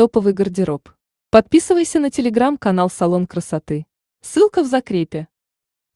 Топовый гардероб. Подписывайся на телеграм-канал «Салон красоты». Ссылка в закрепе.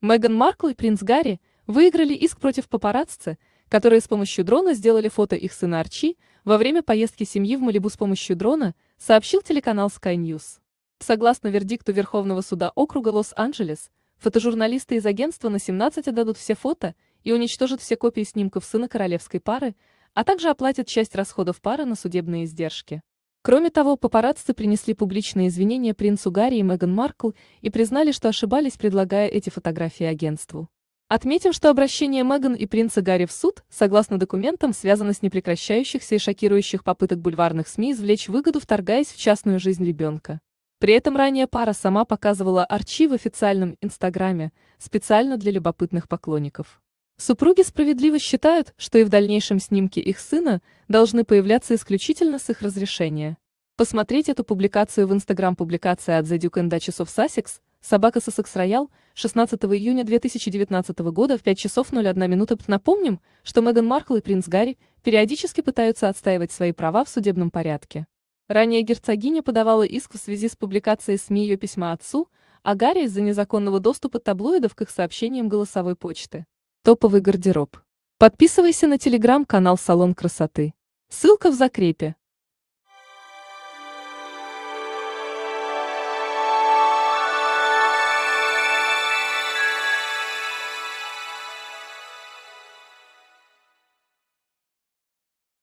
Меган Маркл и принц Гарри выиграли иск против папарацци, которые с помощью дрона сделали фото их сына Арчи во время поездки семьи в Малибу с помощью дрона, сообщил телеканал Sky News. Согласно вердикту Верховного суда округа Лос-Анджелес, фотожурналисты из агентства на 17 отдадут все фото и уничтожат все копии снимков сына королевской пары, а также оплатят часть расходов пары на судебные издержки. Кроме того, папарацци принесли публичные извинения принцу Гарри и Меган Маркл и признали, что ошибались, предлагая эти фотографии агентству. Отметим, что обращение Меган и принца Гарри в суд, согласно документам, связано с непрекращающихся и шокирующих попыток бульварных СМИ извлечь выгоду, вторгаясь в частную жизнь ребенка. При этом ранее пара сама показывала арчи в официальном Инстаграме, специально для любопытных поклонников. Супруги справедливо считают, что и в дальнейшем снимки их сына должны появляться исключительно с их разрешения. Посмотреть эту публикацию в Instagram публикация от The Duke and Duchess of Sussex, собака Sussex Royal, 16 июня 2019 года в 5 часов 01 минута. Напомним, что Меган Маркл и принц Гарри периодически пытаются отстаивать свои права в судебном порядке. Ранее герцогиня подавала иск в связи с публикацией СМИ ее письма отцу, а Гарри из-за незаконного доступа таблоидов к их сообщениям голосовой почты. Топовый гардероб. Подписывайся на телеграм-канал «Салон красоты». Ссылка в закрепе.